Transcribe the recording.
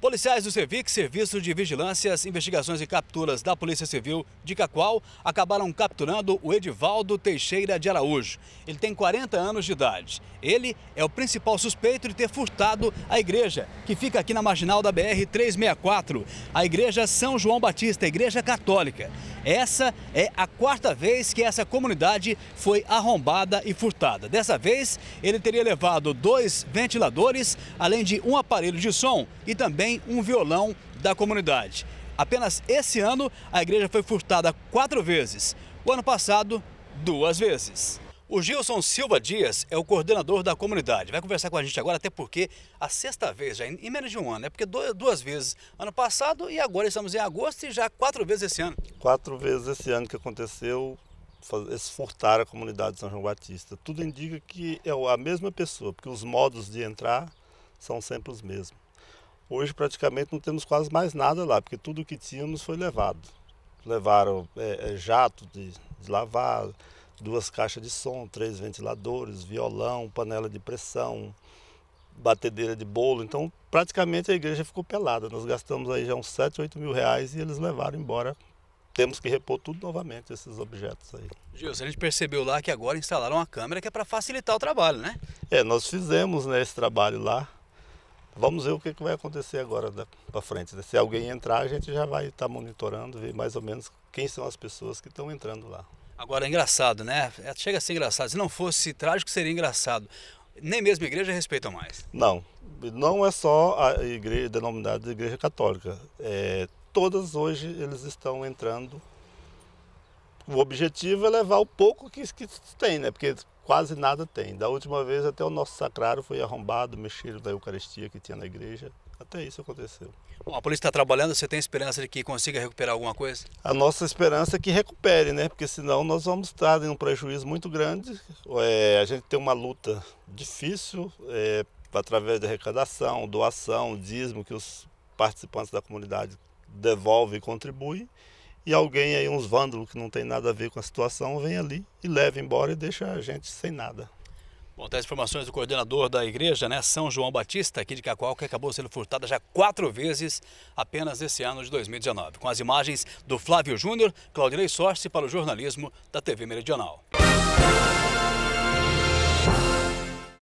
Policiais do Sevic Serviço de Vigilâncias, Investigações e Capturas da Polícia Civil de Cacoal, acabaram capturando o Edivaldo Teixeira de Araújo. Ele tem 40 anos de idade. Ele é o principal suspeito de ter furtado a igreja, que fica aqui na marginal da BR 364, a Igreja São João Batista, Igreja Católica. Essa é a quarta vez que essa comunidade foi arrombada e furtada. Dessa vez, ele teria levado dois ventiladores, além de um aparelho de som e também também um violão da comunidade. Apenas esse ano, a igreja foi furtada quatro vezes. O ano passado, duas vezes. O Gilson Silva Dias é o coordenador da comunidade. Vai conversar com a gente agora, até porque a sexta vez, já em menos de um ano, é porque duas vezes ano passado e agora estamos em agosto e já quatro vezes esse ano. Quatro vezes esse ano que aconteceu, eles furtaram a comunidade de São João Batista. Tudo indica que é a mesma pessoa, porque os modos de entrar são sempre os mesmos. Hoje praticamente não temos quase mais nada lá, porque tudo que tínhamos foi levado. Levaram é, é, jato de, de lavar, duas caixas de som, três ventiladores, violão, panela de pressão, batedeira de bolo. Então, praticamente a igreja ficou pelada. Nós gastamos aí já uns 7, 8 mil reais e eles levaram embora. Temos que repor tudo novamente, esses objetos aí. Gilson, a gente percebeu lá que agora instalaram uma câmera que é para facilitar o trabalho, né? É, nós fizemos né, esse trabalho lá. Vamos ver o que vai acontecer agora para frente. Né? Se alguém entrar, a gente já vai estar tá monitorando, ver mais ou menos quem são as pessoas que estão entrando lá. Agora, é engraçado, né? É, chega a ser engraçado. Se não fosse trágico, seria engraçado. Nem mesmo a igreja respeitam mais. Não, não é só a igreja denominada de igreja católica. É, todas hoje eles estão entrando. O objetivo é levar o pouco que, que tem, né? Porque quase nada tem. Da última vez até o nosso sacrário foi arrombado, mexeram da Eucaristia que tinha na igreja. Até isso aconteceu. Bom, a polícia está trabalhando, você tem esperança de que consiga recuperar alguma coisa? A nossa esperança é que recupere, né? Porque senão nós vamos estar em um prejuízo muito grande. É, a gente tem uma luta difícil é, através da arrecadação, doação, dízimo que os participantes da comunidade devolvem e contribuem e alguém aí, uns vândalos que não tem nada a ver com a situação, vem ali e leva embora e deixa a gente sem nada. Bom, tá as informações do coordenador da igreja, né, São João Batista, aqui de Cacoal, que acabou sendo furtada já quatro vezes apenas esse ano de 2019. Com as imagens do Flávio Júnior, Claudinei Sorte para o jornalismo da TV Meridional. Música